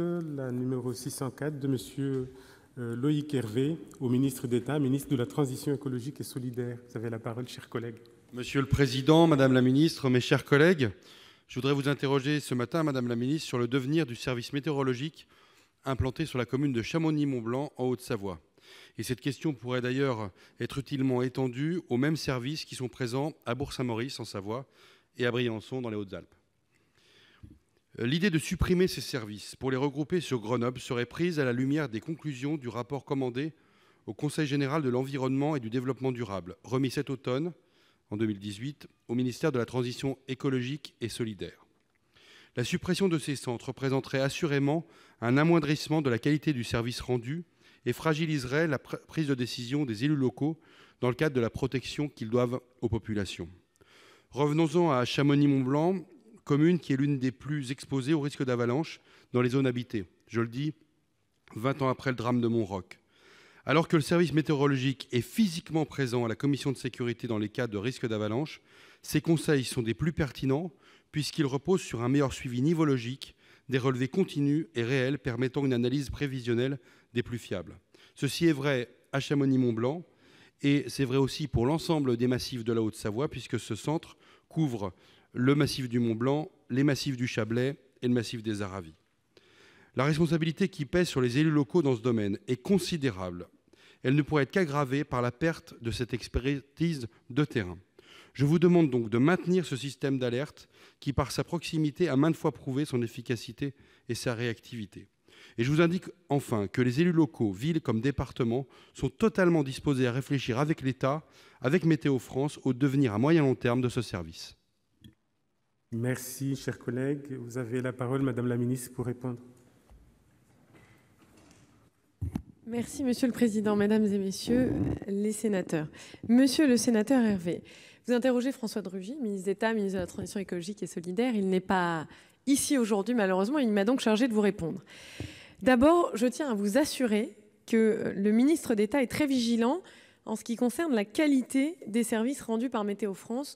la numéro 604 de M. Euh, Loïc Hervé au ministre d'État, ministre de la Transition écologique et solidaire. Vous avez la parole, chers collègues. Monsieur le Président, Madame la Ministre, mes chers collègues, je voudrais vous interroger ce matin, Madame la Ministre, sur le devenir du service météorologique implanté sur la commune de Chamonix-Mont-Blanc en Haute-Savoie. Et cette question pourrait d'ailleurs être utilement étendue aux mêmes services qui sont présents à Bourg-Saint-Maurice en Savoie et à Briançon dans les Hautes-Alpes. Euh, l'idée de supprimer ces services pour les regrouper sur Grenoble serait prise à la lumière des conclusions du rapport commandé au Conseil général de l'environnement et du développement durable, remis cet automne, en 2018, au ministère de la Transition écologique et solidaire. La suppression de ces centres représenterait assurément un amoindrissement de la qualité du service rendu et fragiliserait la prise de décision des élus locaux dans le cadre de la protection qu'ils doivent aux populations. Revenons-en à Chamonix-Mont-Blanc commune qui est l'une des plus exposées au risque d'avalanche dans les zones habitées. Je le dis 20 ans après le drame de Montroc. Alors que le service météorologique est physiquement présent à la commission de sécurité dans les cas de risque d'avalanche, ses conseils sont des plus pertinents puisqu'ils reposent sur un meilleur suivi nivologique, des relevés continus et réels permettant une analyse prévisionnelle des plus fiables. Ceci est vrai à Chamonix-Mont-Blanc et c'est vrai aussi pour l'ensemble des massifs de la Haute-Savoie puisque ce centre couvre le massif du Mont Blanc, les massifs du Chablais et le massif des Aravis. La responsabilité qui pèse sur les élus locaux dans ce domaine est considérable. Elle ne pourrait être qu'aggravée par la perte de cette expertise de terrain. Je vous demande donc de maintenir ce système d'alerte qui, par sa proximité, a maintes fois prouvé son efficacité et sa réactivité. Et je vous indique enfin que les élus locaux, villes comme départements, sont totalement disposés à réfléchir avec l'État, avec Météo France, au devenir à moyen long terme de ce service. Merci, chers collègues. Vous avez la parole, Madame la Ministre, pour répondre. Merci, Monsieur le Président, Mesdames et Messieurs les sénateurs. Monsieur le sénateur Hervé, vous interrogez François de ministre d'État, ministre de la Transition écologique et solidaire. Il n'est pas ici aujourd'hui, malheureusement. Il m'a donc chargé de vous répondre. D'abord, je tiens à vous assurer que le ministre d'État est très vigilant en ce qui concerne la qualité des services rendus par Météo France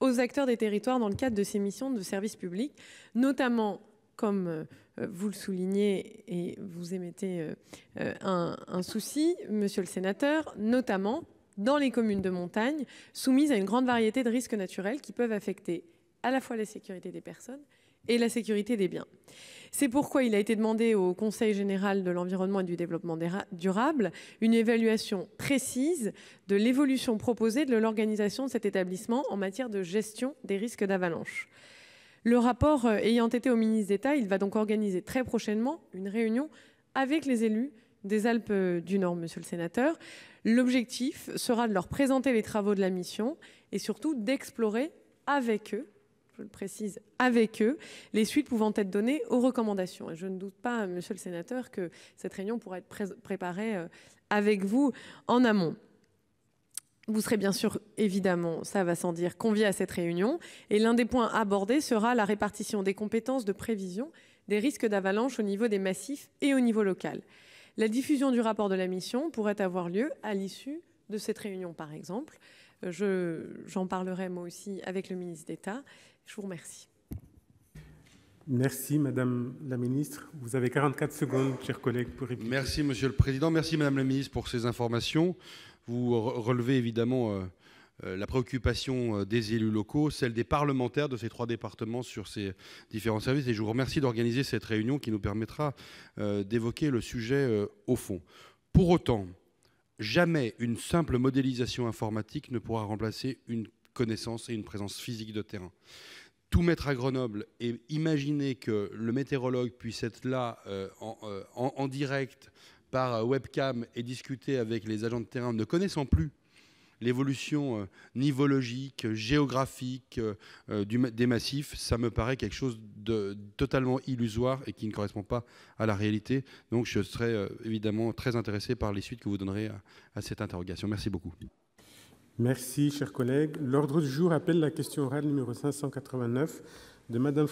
aux acteurs des territoires dans le cadre de ces missions de service public, notamment comme euh, vous le soulignez et vous émettez euh, euh, un, souci, monsieur le sénateur, notamment dans les communes de montagne soumises à une grande variété de risques naturels qui peuvent affecter à la fois la sécurité des personnes et la sécurité des biens. C'est pourquoi il a été demandé au Conseil général de l'environnement et du développement durable une évaluation précise de l'évolution proposée de l'organisation de cet établissement en matière de gestion des risques d'avalanche. Le rapport euh, ayant été au ministre d'État, il va donc organiser très prochainement une réunion avec les élus des Alpes euh, du Nord, monsieur le sénateur. L'objectif sera de leur présenter les travaux de la mission et surtout d'explorer avec eux je le précise, avec eux, les suites pouvant être données aux recommandations. Et je ne doute pas, monsieur le sénateur, que cette réunion pourra être préparée euh, avec vous en amont. Vous serez bien sûr, évidemment, ça va sans dire, convié à cette réunion. Et l'un des points abordés sera la répartition des compétences de prévision des risques d'avalanche au niveau des massifs et au niveau local. La diffusion du rapport de la mission pourrait avoir lieu à l'issue de cette réunion, par exemple. Euh, j'en parlerai moi aussi avec le ministre d'État je vous remercie. Merci, Madame la Ministre. Vous avez 44 secondes, chers collègues, pour répondre. Merci, Monsieur le Président. Merci, Madame la Ministre, pour ces informations. Vous relevez évidemment euh, euh, la préoccupation euh, des élus locaux, celle des parlementaires de ces trois départements sur ces différents services. Et je vous remercie d'organiser cette réunion qui nous permettra d'évoquer le sujet au fond. Pour autant, jamais une simple modélisation informatique ne pourra remplacer une connaissance et une présence physique de terrain. Tout mettre à Grenoble et imaginer que le météorologue puisse être là euh, euh, en, direct par euh, webcam et discuter avec les agents de terrain ne connaissant plus l'évolution nivologique, géographique du, des massifs, ça me paraît quelque chose de totalement illusoire et qui ne correspond pas à la réalité. Donc je serais évidemment très intéressé par les suites que vous donnerez à cette interrogation. Merci beaucoup. Merci, chers collègues. l'ordre du jour appelle la question orale numéro 589 de Madame